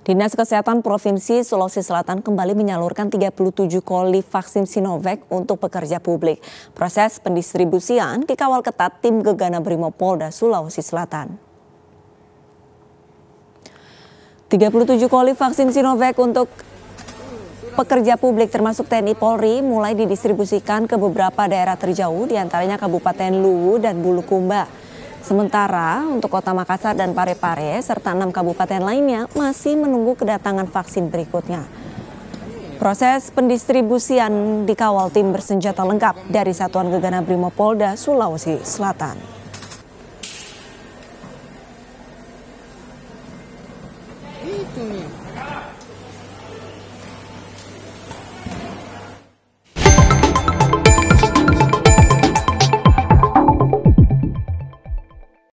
Dinas Kesehatan Provinsi Sulawesi Selatan kembali menyalurkan 37 koli vaksin Sinovac untuk pekerja publik. Proses pendistribusian dikawal ketat tim Gegana Brimopolda Sulawesi Selatan. 37 koli vaksin Sinovac untuk pekerja publik termasuk TNI Polri mulai didistribusikan ke beberapa daerah terjauh diantaranya Kabupaten Luwu dan Bulukumba. Sementara untuk kota Makassar dan Parepare serta enam kabupaten lainnya masih menunggu kedatangan vaksin berikutnya. Proses pendistribusian dikawal tim bersenjata lengkap dari Satuan Gegana Brimopolda, Sulawesi Selatan.